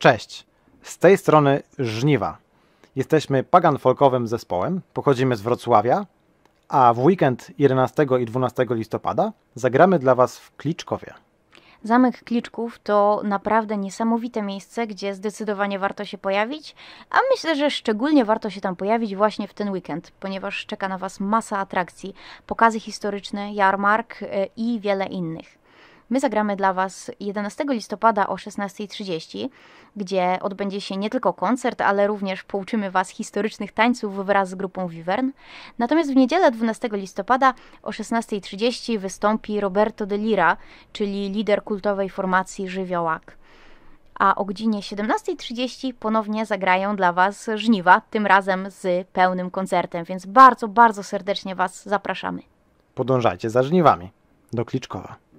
Cześć, z tej strony Żniwa. Jesteśmy pagan folkowym zespołem, pochodzimy z Wrocławia, a w weekend 11 i 12 listopada zagramy dla Was w Kliczkowie. Zamek Kliczków to naprawdę niesamowite miejsce, gdzie zdecydowanie warto się pojawić, a myślę, że szczególnie warto się tam pojawić właśnie w ten weekend, ponieważ czeka na Was masa atrakcji, pokazy historyczne, jarmark e, i wiele innych. My zagramy dla Was 11 listopada o 16.30, gdzie odbędzie się nie tylko koncert, ale również pouczymy Was historycznych tańców wraz z grupą Vivern. Natomiast w niedzielę 12 listopada o 16.30 wystąpi Roberto de Lira, czyli lider kultowej formacji Żywiołak a o godzinie 17.30 ponownie zagrają dla Was żniwa, tym razem z pełnym koncertem, więc bardzo, bardzo serdecznie Was zapraszamy. Podążajcie za żniwami do Kliczkowa.